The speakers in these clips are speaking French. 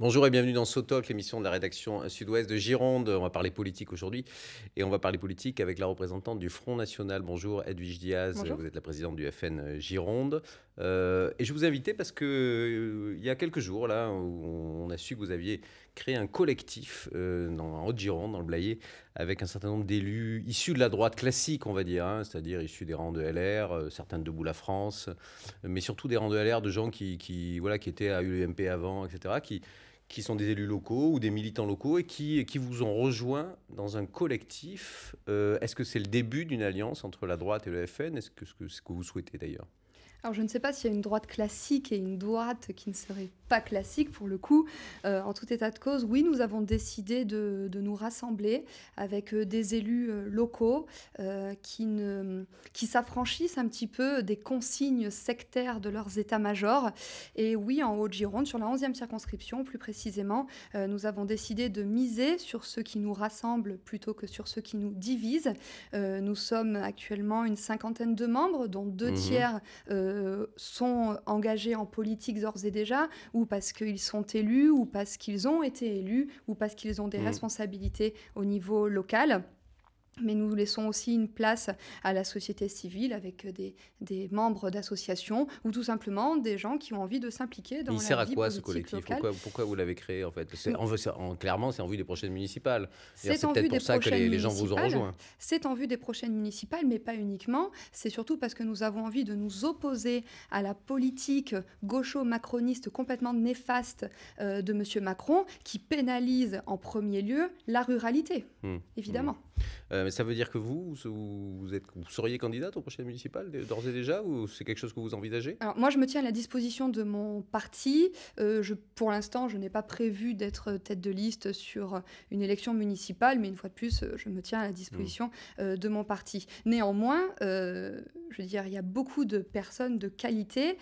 Bonjour et bienvenue dans Sotoc, l'émission de la rédaction sud-ouest de Gironde. On va parler politique aujourd'hui et on va parler politique avec la représentante du Front National. Bonjour Edwige Diaz, vous êtes la présidente du FN Gironde. Euh, et je vous invite parce qu'il euh, y a quelques jours, là, on, a su que vous aviez créé un collectif euh, dans, en Haute-Gironde, dans le Blayé, avec un certain nombre d'élus issus de la droite classique, on va dire, hein, c'est-à-dire issus des rangs de LR, certains de Debout la France, mais surtout des rangs de LR de gens qui, voilà, qui étaient à UMP avant, etc., qui qui sont des élus locaux ou des militants locaux et qui, qui vous ont rejoint dans un collectif. Euh, est-ce que c'est le début d'une alliance entre la droite et le FN Est-ce que c'est ce que vous souhaitez d'ailleurs alors je ne sais pas s'il y a une droite classique et une droite qui ne serait pas classique pour le coup. Euh, en tout état de cause, oui, nous avons décidé de, nous rassembler avec euh, des élus euh, locaux qui, ne, qui s'affranchissent un petit peu des consignes sectaires de leurs états-majors. Et oui, en Haute-Gironde, sur la 11e circonscription plus précisément, nous avons décidé de miser sur ceux qui nous rassemblent plutôt que sur ceux qui nous divisent. nous sommes actuellement une cinquantaine de membres, dont deux mmh tiers euh, sont engagés en politique d'ores et déjà, ou parce qu'ils sont élus, ou parce qu'ils ont été élus, ou parce qu'ils ont des mmh. responsabilités au niveau local mais nous laissons aussi une place à la société civile avec des, membres d'associations ou tout simplement des gens qui ont envie de s'impliquer dans la vie Il sert à quoi ce collectif pourquoi, vous l'avez créé en fait Clairement, c'est en vue des prochaines municipales. C'est peut-être pour ça que les, gens vous ont rejoint. C'est en vue des prochaines municipales, mais pas uniquement. C'est surtout parce que nous avons envie de nous opposer à la politique gaucho-macroniste complètement néfaste euh, de M. Macron qui pénalise en premier lieu la ruralité, hmm. évidemment. Hmm. Euh, mais ça veut dire que vous, vous, êtes, vous seriez candidate au prochaines municipal d'ores et déjà ou c'est quelque chose que vous envisagez Alors moi, je me tiens à la disposition de mon parti. Euh, je, pour l'instant, je n'ai pas prévu d'être euh, tête de liste sur une élection municipale, mais une fois de plus, je me tiens à la disposition mmh. de mon parti. Néanmoins, je veux dire, il y a beaucoup de personnes de qualité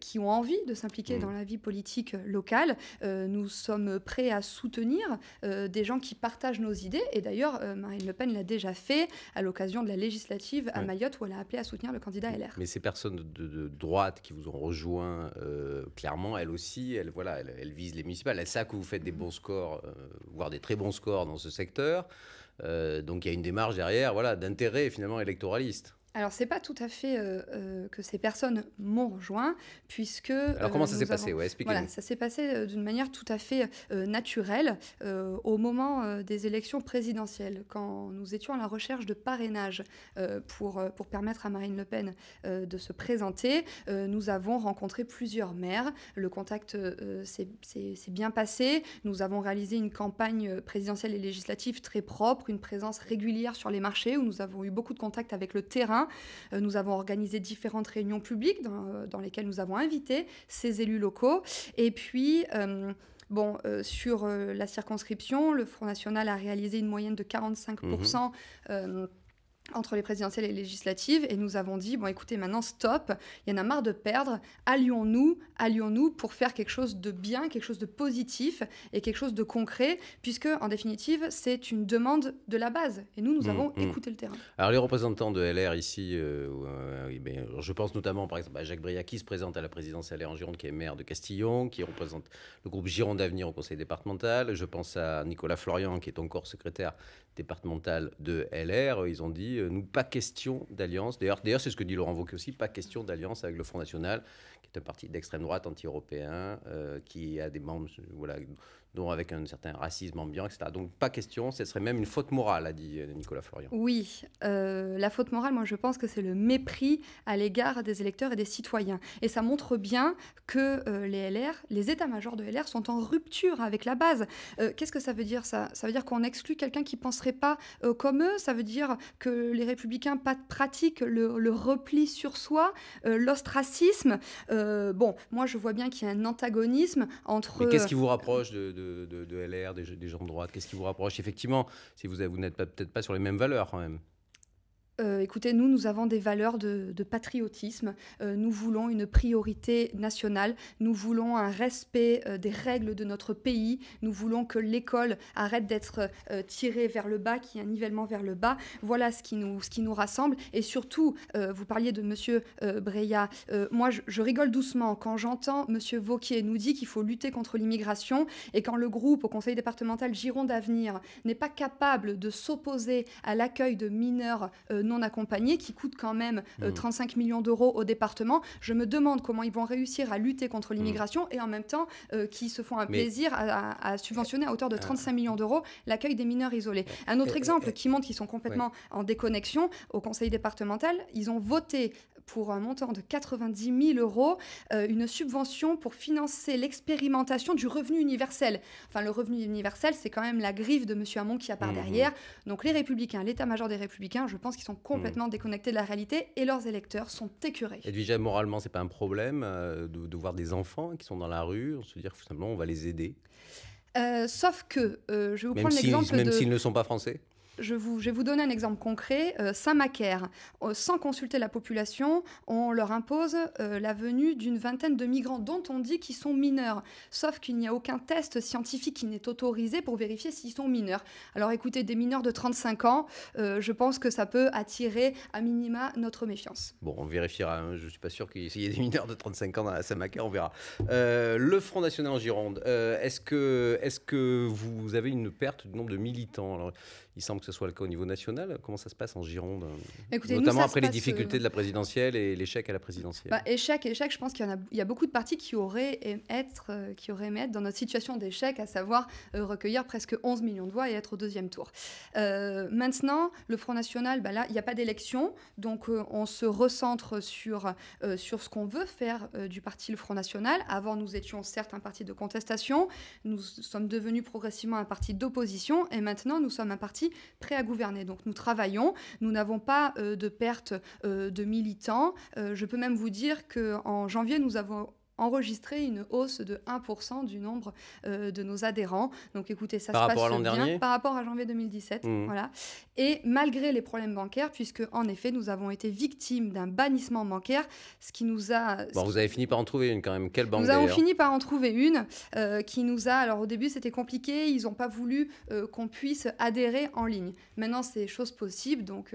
qui ont envie de s'impliquer dans mmh. la vie politique locale. nous sommes prêts à soutenir des gens qui partagent nos idées. Et d'ailleurs, Marine Le Pen l'a déjà fait à l'occasion de la législative à Mayotte où elle a appelé à soutenir le candidat LR. Mais ces personnes de, droite qui vous ont rejoint, euh, clairement, elles aussi, elles, voilà, elles, visent les municipales. Elles savent que vous faites des mm. bons scores, euh, voire des très bons scores dans ce secteur. Euh, donc il y a une démarche derrière voilà, d'intérêt finalement électoraliste. Alors, c'est pas tout à fait euh, euh, que ces personnes m'ont rejoint, puisque. Alors, comment euh, ça s'est passé expliquez moi Voilà, ça s'est passé d'une manière tout à fait naturelle au moment des élections présidentielles, quand nous étions à la recherche de parrainage pour, pour permettre à Marine Le Pen de se présenter. nous avons rencontré plusieurs maires. Le contact s'est bien passé. Nous avons réalisé une campagne présidentielle et législative très propre, une présence régulière sur les marchés où nous avons eu beaucoup de contacts avec le terrain. Euh, nous avons organisé différentes réunions publiques euh, dans, lesquelles nous avons invité ces élus locaux. Et puis... Euh, bon, sur la circonscription, le Front National a réalisé une moyenne de 45% entre les présidentielles et les législatives et nous avons dit bon écoutez maintenant stop il y en a marre de perdre allions-nous allions-nous pour faire quelque chose de bien quelque chose de positif et quelque chose de concret puisque en définitive c'est une demande de la base et nous nous mm, avons mm. écouté le terrain alors les représentants de LR ici euh, euh, ben, je pense notamment par exemple à Jacques Briac qui se présente à la présidence en Gironde qui est maire de Castillon qui représente le groupe Gironde d'avenir au conseil départemental je pense à Nicolas Florian qui est encore secrétaire départementale de LR, ils ont dit euh, nous, pas question d'alliance. D'ailleurs, c'est ce que dit Laurent Wauquiez aussi pas question d'alliance avec le Front National, qui est un parti d'extrême droite anti-européen, euh, qui a des membres voilà, dont avec un certain racisme ambiant, etc. Donc pas question, ce serait même une faute morale, a dit euh, Nicolas Florian. Oui, euh, la faute morale, moi je pense que c'est le mépris à l'égard des électeurs et des citoyens. Et ça montre bien que euh, les LR, les états-majors de LR sont en rupture avec la base. Qu'est-ce que ça veut dire ça Ça veut dire qu'on exclut quelqu'un qui penserait pas comme eux, ça veut dire que les républicains pratiquent le, le repli sur soi, l'ostracisme. bon, moi je vois bien qu'il y a un antagonisme entre... Mais qu'est-ce qui vous rapproche de de, LR, des, gens de droite Qu'est-ce qui vous rapproche Effectivement, si vous, vous n'êtes peut-être pas sur les mêmes valeurs quand même. Euh, écoutez, nous, nous avons des valeurs de, patriotisme. Euh, nous voulons une priorité nationale. Nous voulons un respect euh, des règles de notre pays. Nous voulons que l'école arrête d'être tirée vers le bas, qu'il y ait un nivellement vers le bas. Voilà ce qui nous, ce qui nous rassemble. Et surtout, vous parliez de Monsieur Breya. moi, je, rigole doucement quand j'entends Monsieur Vauquier nous dit qu'il faut lutter contre l'immigration et quand le groupe au Conseil départemental Gironde Avenir n'est pas capable de s'opposer à l'accueil de mineurs non accompagnés qui coûtent quand même 35 euh, mmh. millions d'euros au département. Je me demande comment ils vont réussir à lutter contre mmh. l'immigration et en même temps euh, qui se font un plaisir à, subventionner à hauteur de 35 euh, millions d'euros l'accueil des mineurs isolés. Un autre exemple qui montre qu'ils sont complètement en déconnexion au conseil départemental, ils ont voté pour un montant de 90 000 euros euh, une subvention pour financer l'expérimentation du revenu universel. Enfin, le revenu universel, c'est quand même la griffe de M. Hamon qui a part mhm. derrière. Donc les républicains, l'état-major des républicains, je pense qu'ils sont mhm. complètement déconnectés de la réalité et leurs électeurs sont écœurés. Edwige, moralement, c'est pas un problème euh, de, voir des enfants qui sont dans la rue, on se dire simplement on va les aider euh, sauf que, je vais vous même prendre si, l'exemple Même s'ils ne sont pas français je, vous, vais vous donner un exemple concret. Euh, Saint-Macaire, euh, sans consulter la population, on leur impose euh, la venue d'une vingtaine de migrants dont on dit qu'ils sont mineurs. Sauf qu'il n'y a aucun test scientifique qui n'est autorisé pour vérifier s'ils sont mineurs. Alors écoutez, des mineurs de 35 ans, je pense que ça peut attirer à minima notre méfiance. Bon, on vérifiera. Hein. Je ne suis pas sûr qu'il y ait des mineurs de 35 ans à Saint-Macaire, on verra. le Front National en Gironde, est-ce que, est que vous avez une perte du nombre de militants il semble que ce soit le cas au niveau national. Comment ça se passe en Gironde euh, Notamment après les difficultés euh, de la présidentielle et l'échec à la présidentielle. Bah, échec, échec, je pense qu'il y, a, beaucoup de partis qui auraient aimé être, euh, qui auraient dans notre situation d'échec, à savoir recueillir presque 11 millions de voix et être au deuxième tour. maintenant, le Front National, bah, là, il n'y a pas d'élection, donc on se recentre sur, sur ce qu'on veut faire du parti le Front National. Avant, nous étions certes un parti de contestation, nous sommes devenus progressivement un parti d'opposition, et maintenant, nous sommes un parti prêts à gouverner. Donc nous travaillons, nous n'avons pas euh, de perte euh, de militants. Euh, je peux même vous dire qu'en janvier, nous avons enregistré une hausse de 1% du nombre euh, de nos adhérents. Donc écoutez, ça par se passe bien dernier. par rapport à janvier 2017. Mmh. Voilà. Et malgré les problèmes bancaires, puisque en effet, nous avons été victimes d'un bannissement bancaire, ce qui nous a... Bon, vous avez fini par en trouver une quand même. Quelle banque Nous avons fini par en trouver une euh, qui nous a... Alors au début, c'était compliqué. Ils n'ont pas voulu euh, qu'on puisse adhérer en ligne. Maintenant, c'est chose possible. Donc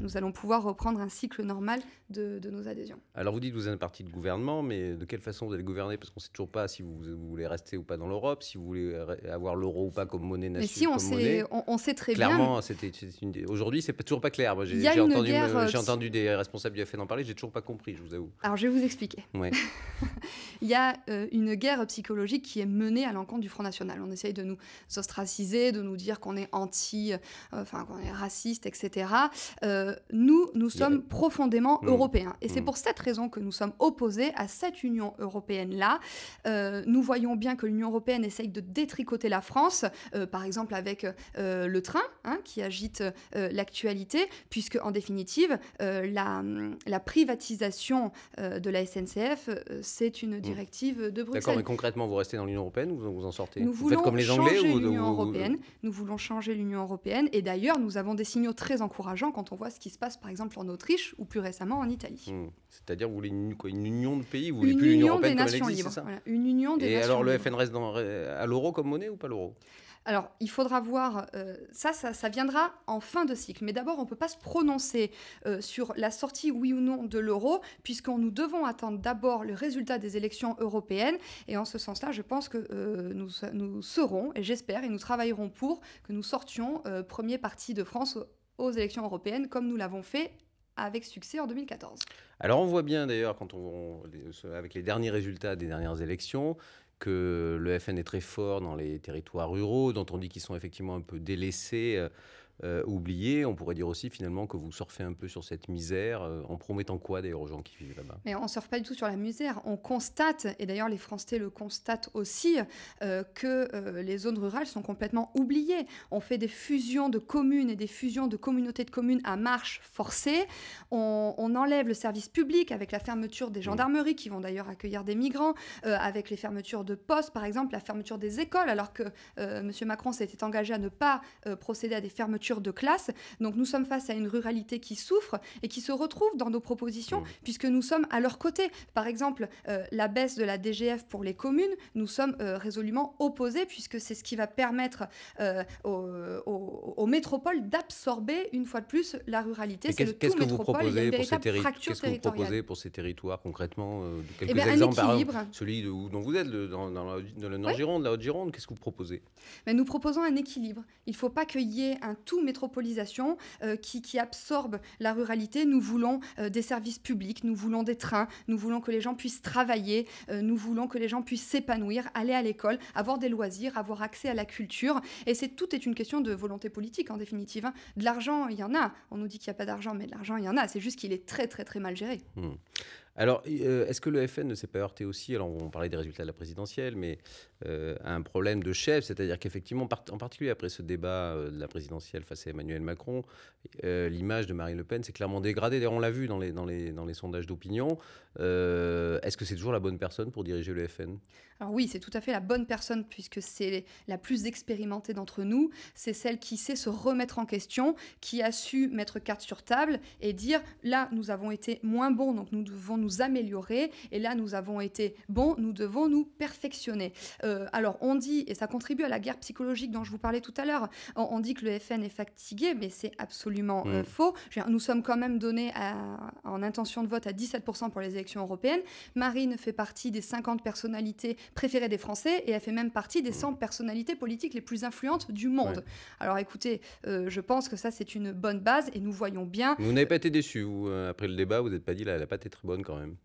nous allons pouvoir reprendre un cycle normal de, de nos adhésions. Alors vous dites que vous êtes un parti de gouvernement, mais de quelle façon vous allez gouverner, parce qu'on ne sait toujours pas si vous, voulez rester ou pas dans l'Europe, si vous voulez avoir l'euro ou pas comme monnaie nationale. Mais si, on, sait, on, sait très clairement, bien. Clairement, aujourd'hui, c'est toujours pas clair. j'ai, entendu, euh, entendu des responsables du FN en parler, j'ai toujours pas compris, je vous avoue. Alors, je vais vous expliquer. Il y a euh, une guerre psychologique qui est menée à l'encontre du Front National. On essaye de nous ostraciser, de nous dire qu'on est anti, euh, enfin, qu'on est raciste, etc. nous, nous sommes profondément mmh. européens. Et c'est mmh. pour cette raison que nous sommes opposés à cette Union européenne-là. Euh, nous voyons bien que l'Union européenne essaye de détricoter la France, euh, par exemple avec euh, le train hein, qui agite l'actualité, puisque en définitive, la, mm, la, privatisation de la SNCF, c'est une mmh. directive de Bruxelles. D'accord, mais concrètement, vous restez dans l'Union européenne ou vous en sortez nous Vous faites comme les Anglais ou l'Union européenne. Nous voulons changer l'Union européenne et d'ailleurs, nous avons des signaux très encourageants quand on voit ce qui se passe par exemple en Autriche ou plus récemment en Italie. Mmh. C'est-à-dire, vous voulez une, union de pays, vous voulez une union des nations libres. Voilà, une union des Et alors le FN reste euh, à l'euro comme monnaie ou pas l'euro alors, il faudra voir, euh, ça, ça, viendra en fin de cycle. Mais d'abord, on ne peut pas se prononcer euh, sur la sortie, oui ou non, de l'euro, puisqu'on nous devons attendre d'abord le résultat des élections européennes. Et en ce sens-là, je pense que nous, nous, serons, et j'espère, et nous travaillerons pour que nous sortions premier parti de France aux élections européennes, comme nous l'avons fait avec succès en 2014. Alors on voit bien d'ailleurs, quand on, avec les derniers résultats des dernières élections, que le FN est très fort dans les territoires ruraux, dont on dit qu'ils sont effectivement un peu délaissés euh, euh, oublié. On pourrait dire aussi finalement que vous surfez un peu sur cette misère, euh, en promettant quoi d'ailleurs aux gens qui vivent là-bas Mais on ne surfe pas du tout sur la misère. On constate, et d'ailleurs les Français le constatent aussi, euh, que les zones rurales sont complètement oubliées. On fait des fusions de communes et des fusions de communautés de communes à marche forcée. On, enlève le service public avec la fermeture des mmh. gendarmeries qui vont d'ailleurs accueillir des migrants, avec les fermetures de postes par exemple, la fermeture des écoles, alors que M. Macron s'était engagé à ne pas procéder à des fermetures de classe. Donc nous sommes face à une ruralité qui souffre et qui se retrouve dans nos propositions mmh. puisque nous sommes à leur côté. Par exemple, euh, la baisse de la DGF pour les communes, nous sommes euh, résolument opposés puisque c'est ce qui va permettre euh, aux, métropoles d'absorber une fois de plus la ruralité. C'est que Vous proposez pour ces Qu'est-ce que vous proposez pour ces territoires concrètement Quelques eh ben, exemples. Un équilibre. celui dont vous êtes, dans, la, le Nord-Gironde, la Haute-Gironde, qu'est-ce que vous proposez Nous proposons un équilibre. Il ne faut pas qu'il y ait un tout métropolisation euh, qui, absorbe la ruralité. Nous voulons euh, des services publics, nous voulons des trains, nous voulons que les gens puissent travailler, euh, nous voulons que les gens puissent s'épanouir, aller à l'école, avoir des loisirs, avoir accès à la culture. Et c'est tout est une question de volonté politique en définitive. Hein. De l'argent, il y en a. On nous dit qu'il n'y a pas d'argent, mais de l'argent, il y en a. C'est juste qu'il est très très très mal géré. Hmm. Alors, euh, est-ce que le FN ne s'est pas heurté aussi, alors on parlait des résultats de la présidentielle, mais euh, un problème de chef, c'est-à-dire qu'effectivement, en particulier après ce débat euh, de la présidentielle face à Emmanuel Macron, l'image de Marine Le Pen s'est clairement dégradée. D'ailleurs, on l'a vu dans les, dans les, dans les sondages d'opinion. Est-ce que c'est toujours la bonne personne pour diriger le FN Alors oui, c'est tout à fait la bonne personne, puisque c'est la plus expérimentée d'entre nous. C'est celle qui sait se remettre en question, qui a su mettre carte sur table et dire, là, nous avons été moins bons, donc nous devons nous nous améliorer. Et là, nous avons été bons, nous devons nous perfectionner. Euh, alors, on dit, et ça contribue à la guerre psychologique dont je vous parlais tout à l'heure, on, dit que le FN est fatigué, mais c'est absolument mm. euh, faux. nous sommes quand même donnés en intention de vote à 17% pour les élections européennes. Marine fait partie des 50 personnalités préférées des Français et elle fait même partie des 100 mm. personnalités politiques les plus influentes du monde. Alors, écoutez, euh, je pense que ça, c'est une bonne base et nous voyons bien. Vous n'avez pas été déçu, vous, après le débat, vous n'êtes pas dit, là, elle n'a pas été très bonne quand him.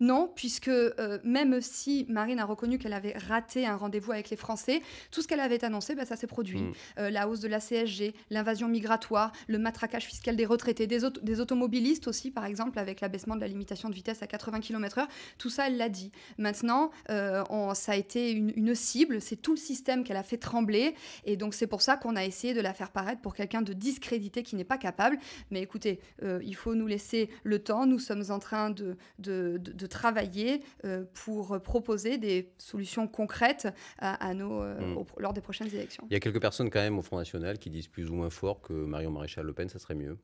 Non, puisque euh, même si Marine a reconnu qu'elle avait raté un rendez-vous avec les Français, tout ce qu'elle avait annoncé, bah, ça s'est produit. Mm. Euh, la hausse de la CSG, l'invasion migratoire, le matraquage fiscal des retraités, des, des automobilistes aussi, par exemple, avec l'abaissement de la limitation de vitesse à 80 km/h, tout ça, elle l'a dit. Maintenant, euh, ça a été une, cible, c'est tout le système qu'elle a fait trembler, et donc c'est pour ça qu'on a essayé de la faire paraître pour quelqu'un de discrédité qui n'est pas capable. Mais écoutez, il faut nous laisser le temps, nous sommes en train de, de de travailler euh, pour proposer des solutions concrètes à, nos, euh, mm. lors des prochaines élections. Il y a quelques personnes quand même au Front National qui disent plus ou moins fort que Marion Maréchal Le Pen, ça serait mieux.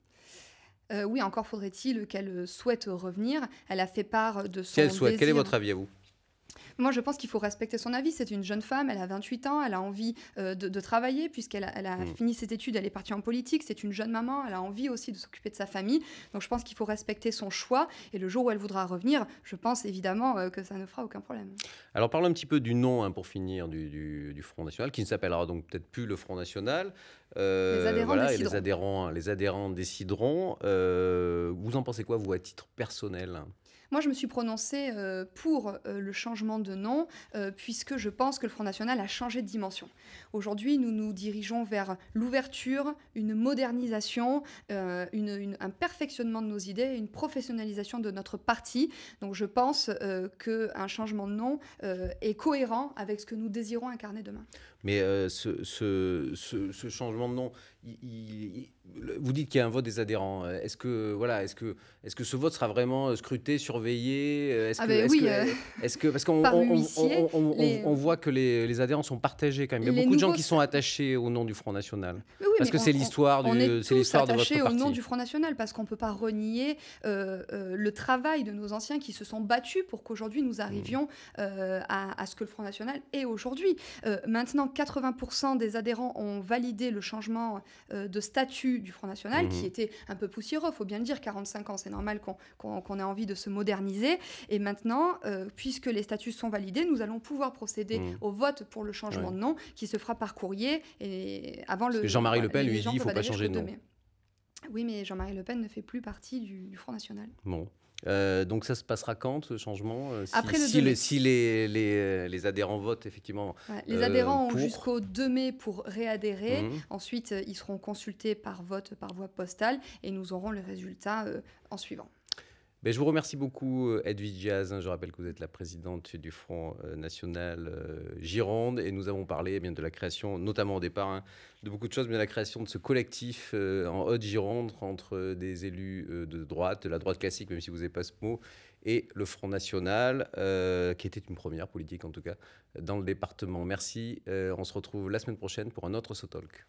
Euh, oui, encore faudrait-il qu'elle souhaite revenir. Elle a fait part de son. Quel est votre avis à vous moi, je pense qu'il faut respecter son avis. C'est une jeune femme, elle a 28 ans, elle a envie euh, de, travailler puisqu'elle a, mm. fini ses études, elle est partie en politique. C'est une jeune maman, elle a envie aussi de s'occuper de sa famille. Donc, je pense qu'il faut respecter son choix. Et le jour où elle voudra revenir, je pense évidemment euh, que ça ne fera aucun problème. Alors, parlons un petit peu du nom, hein, pour finir, du, Front National, qui ne s'appellera donc peut-être plus le Front National. Euh, les adhérents voilà, décideront. les adhérents, les adhérents décideront. vous en pensez quoi, vous, à titre personnel moi, je me suis prononcée euh, pour euh, le changement de nom, euh, puisque je pense que le Front National a changé de dimension. Aujourd'hui, nous nous dirigeons vers l'ouverture, une modernisation, un perfectionnement de nos idées, une professionnalisation de notre parti. Donc, je pense qu'un changement de nom est cohérent avec ce que nous désirons incarner demain. Mais ce changement de nom, vous dites qu'il y a un vote des adhérents. Est-ce que voilà, est-ce que est que ce vote sera vraiment euh, scruté, surveillé euh, est ah ben euh, que, parce qu'on on, voit que les, adhérents sont partagés quand même. Il y a beaucoup de gens qui sont attachés au nom du Front National parce que c'est l'histoire du. On est tous au nom du Front National parce qu'on ne peut pas renier euh, euh, le travail de nos anciens qui se sont battus pour qu'aujourd'hui nous arrivions mm. euh, à, ce que le Front National est aujourd'hui. maintenant, 80% des adhérents ont validé le changement de statut du Front National qui mm-hmm. était un peu poussiéreux, faut bien le dire. 45 ans, c'est normal qu'on ait envie de se moderniser. Et maintenant, puisque les statuts sont validés, nous allons pouvoir procéder mm. au vote pour le changement de nom qui se fera par courrier et avant le. Jean-Marie le Pen lui il faut pas changer de nom. Oui, mais Jean-Marie Le Pen ne fait plus partie du, Front National. Bon. Euh, donc ça se passera quand ce changement euh, si, Après le si, les, adhérents votent effectivement. Euh, les adhérents ont jusqu'au 2 mai pour réadhérer. Mmh. Ensuite, ils seront consultés par vote par voie postale et nous aurons le résultat en suivant. Ben, je vous remercie beaucoup, euh, Edwige Diaz. Hein. je rappelle que vous êtes la présidente du Front euh, National euh, Gironde et nous avons parlé eh bien, de la création, notamment au départ, hein, de beaucoup de choses, mais de la création de ce collectif en Haute-Gironde entre des élus de droite, de la droite classique, même si vous n'avez pas ce mot, et le Front National, qui était une première politique en tout cas dans le département. Merci. on se retrouve la semaine prochaine pour un autre Sotalk.